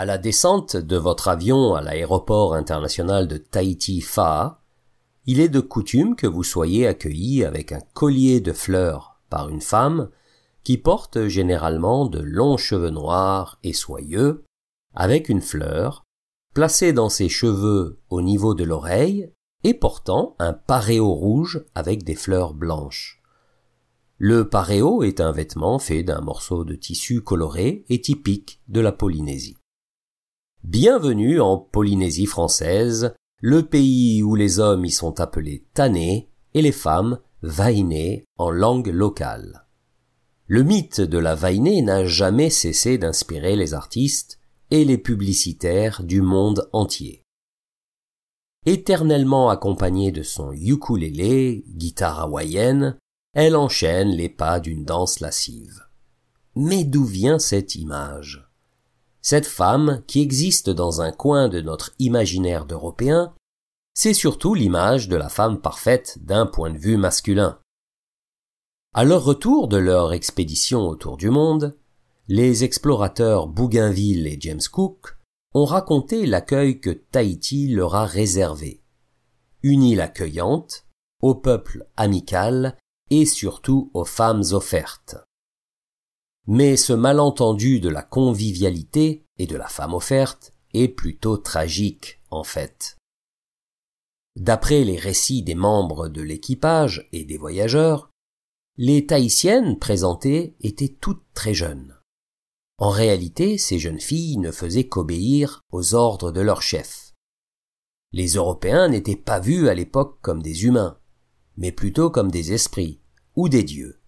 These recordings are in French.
À la descente de votre avion à l'aéroport international de Tahiti Fa, il est de coutume que vous soyez accueilli avec un collier de fleurs par une femme qui porte généralement de longs cheveux noirs et soyeux, avec une fleur, placée dans ses cheveux au niveau de l'oreille et portant un paréo rouge avec des fleurs blanches. Le pareo est un vêtement fait d'un morceau de tissu coloré et typique de la Polynésie. Bienvenue en Polynésie française, le pays où les hommes y sont appelés Tané et les femmes Vainé en langue locale. Le mythe de la vainée n'a jamais cessé d'inspirer les artistes et les publicitaires du monde entier. Éternellement accompagnée de son ukulélé, guitare hawaïenne, elle enchaîne les pas d'une danse lascive. Mais d'où vient cette image cette femme, qui existe dans un coin de notre imaginaire d'Européen, c'est surtout l'image de la femme parfaite d'un point de vue masculin. À leur retour de leur expédition autour du monde, les explorateurs Bougainville et James Cook ont raconté l'accueil que Tahiti leur a réservé. Une île accueillante, au peuple amical et surtout aux femmes offertes mais ce malentendu de la convivialité et de la femme offerte est plutôt tragique en fait. D'après les récits des membres de l'équipage et des voyageurs, les Tahitiennes présentées étaient toutes très jeunes. En réalité, ces jeunes filles ne faisaient qu'obéir aux ordres de leur chef. Les Européens n'étaient pas vus à l'époque comme des humains, mais plutôt comme des esprits ou des dieux.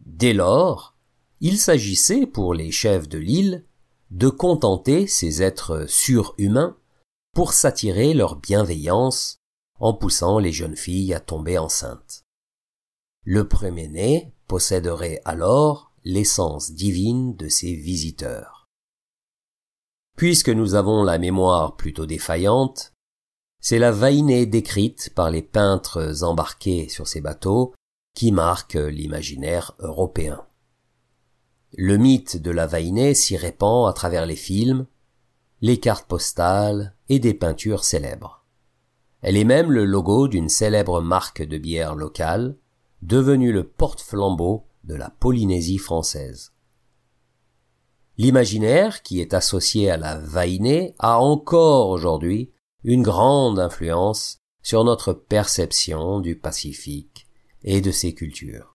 Dès lors, il s'agissait pour les chefs de l'île de contenter ces êtres surhumains pour s'attirer leur bienveillance en poussant les jeunes filles à tomber enceintes. Le premier-né posséderait alors l'essence divine de ses visiteurs. Puisque nous avons la mémoire plutôt défaillante, c'est la vainée décrite par les peintres embarqués sur ces bateaux qui marque l'imaginaire européen. Le mythe de la Vainée s'y répand à travers les films, les cartes postales et des peintures célèbres. Elle est même le logo d'une célèbre marque de bière locale, devenue le porte-flambeau de la Polynésie française. L'imaginaire qui est associé à la Vainée a encore aujourd'hui une grande influence sur notre perception du Pacifique et de ses cultures.